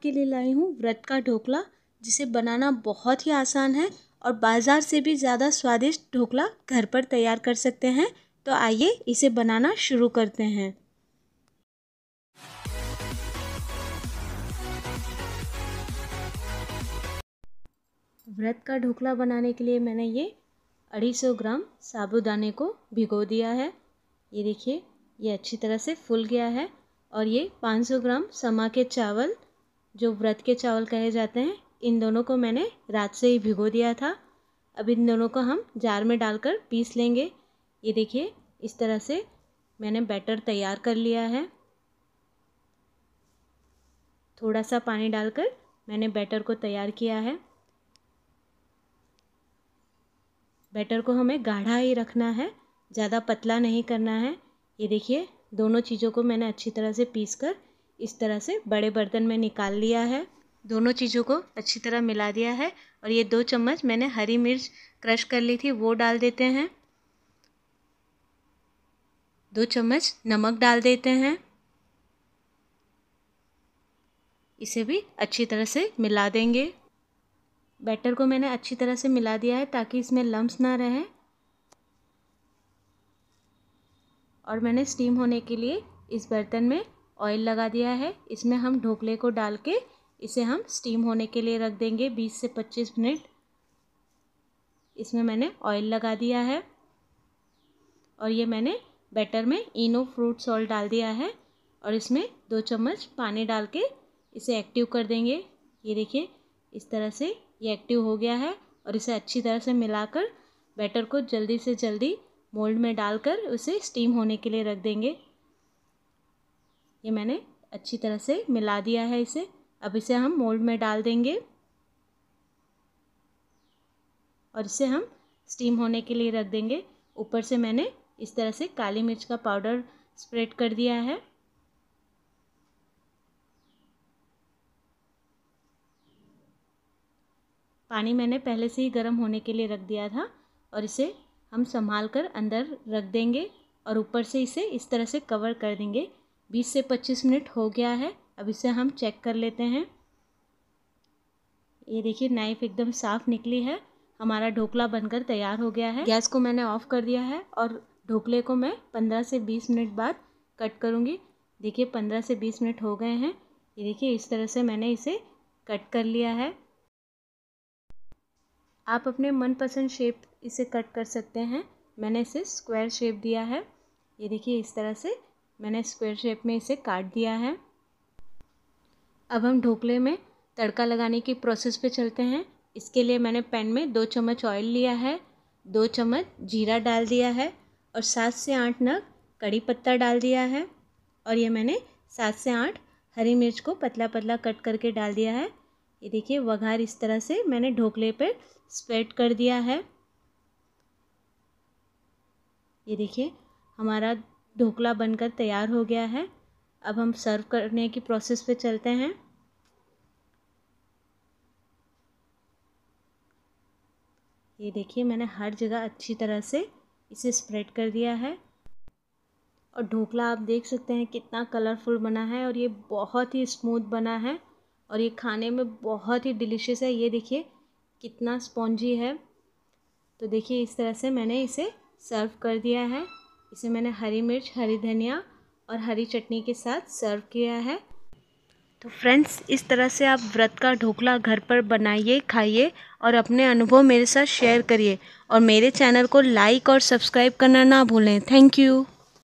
आपके लिए लाई हूँ व्रत का ढोकला जिसे बनाना बहुत ही आसान है और बाज़ार से भी ज़्यादा स्वादिष्ट ढोकला घर पर तैयार कर सकते हैं तो आइए इसे बनाना शुरू करते हैं व्रत का ढोकला बनाने के लिए मैंने ये अढ़ी सौ ग्राम साबुदाने को भिगो दिया है ये देखिए ये अच्छी तरह से फूल गया है और ये 500 ग्राम समा के चावल जो व्रत के चावल कहे जाते हैं इन दोनों को मैंने रात से ही भिगो दिया था अब इन दोनों को हम जार में डालकर पीस लेंगे ये देखिए इस तरह से मैंने बैटर तैयार कर लिया है थोड़ा सा पानी डालकर मैंने बैटर को तैयार किया है बैटर को हमें गाढ़ा ही रखना है ज़्यादा पतला नहीं करना है ये देखिए दोनों चीज़ों को मैंने अच्छी तरह से पीस कर इस तरह से बड़े बर्तन में निकाल लिया है दोनों चीज़ों को अच्छी तरह मिला दिया है और ये दो चम्मच मैंने हरी मिर्च क्रश कर ली थी वो डाल देते हैं दो चम्मच नमक डाल देते हैं इसे भी अच्छी तरह से मिला देंगे बैटर को मैंने अच्छी तरह से मिला दिया है ताकि इसमें लम्स ना रहें और मैंने स्टीम होने के लिए इस बर्तन में ऑयल लगा दिया है इसमें हम ढोकले को डाल के इसे हम स्टीम होने के लिए रख देंगे बीस से पच्चीस मिनट इसमें मैंने ऑयल लगा दिया है और ये मैंने बैटर में इनो फ्रूट सॉल्ट डाल दिया है और इसमें दो चम्मच पानी डाल के इसे एक्टिव कर देंगे ये देखिए इस तरह से ये एक्टिव हो गया है और इसे अच्छी तरह से मिलाकर बैटर को जल्दी से जल्दी मोल्ड में डालकर उसे स्टीम होने के लिए रख देंगे ये मैंने अच्छी तरह से मिला दिया है इसे अब इसे हम मोल्ड में डाल देंगे और इसे हम स्टीम होने के लिए रख देंगे ऊपर से मैंने इस तरह से काली मिर्च का पाउडर स्प्रेड कर दिया है पानी मैंने पहले से ही गर्म होने के लिए रख दिया था और इसे हम संभाल कर अंदर रख देंगे और ऊपर से इसे इस तरह से कवर कर देंगे बीस से पच्चीस मिनट हो गया है अब इसे हम चेक कर लेते हैं ये देखिए नाइफ़ एकदम साफ़ निकली है हमारा ढोकला बनकर तैयार हो गया है गैस को मैंने ऑफ़ कर दिया है और ढोकले को मैं पंद्रह से बीस मिनट बाद कट करूँगी देखिए पंद्रह से बीस मिनट हो गए हैं ये देखिए इस तरह से मैंने इसे कट कर लिया है आप अपने मनपसंद शेप इसे कट कर सकते हैं मैंने इसे स्क्वायर शेप दिया है ये देखिए इस तरह से मैंने स्क्वायर शेप में इसे काट दिया है अब हम ढोकले में तड़का लगाने की प्रोसेस पे चलते हैं इसके लिए मैंने पैन में दो चम्मच ऑयल लिया है दो चम्मच जीरा डाल दिया है और सात से आठ नग कड़ी पत्ता डाल दिया है और ये मैंने सात से आठ हरी मिर्च को पतला पतला कट करके डाल दिया है ये देखिए वघार इस तरह से मैंने ढोकले पर स्प्रेड कर दिया है ये देखिए हमारा ढोकला बनकर तैयार हो गया है अब हम सर्व करने की प्रोसेस पे चलते हैं ये देखिए मैंने हर जगह अच्छी तरह से इसे स्प्रेड कर दिया है और ढोकला आप देख सकते हैं कितना कलरफुल बना है और ये बहुत ही स्मूथ बना है और ये खाने में बहुत ही डिलीशियस है ये देखिए कितना स्पॉन्जी है तो देखिए इस तरह से मैंने इसे सर्व कर दिया है इसे मैंने हरी मिर्च हरी धनिया और हरी चटनी के साथ सर्व किया है तो फ्रेंड्स इस तरह से आप व्रत का ढोकला घर पर बनाइए खाइए और अपने अनुभव मेरे साथ शेयर करिए और मेरे चैनल को लाइक और सब्सक्राइब करना ना भूलें थैंक यू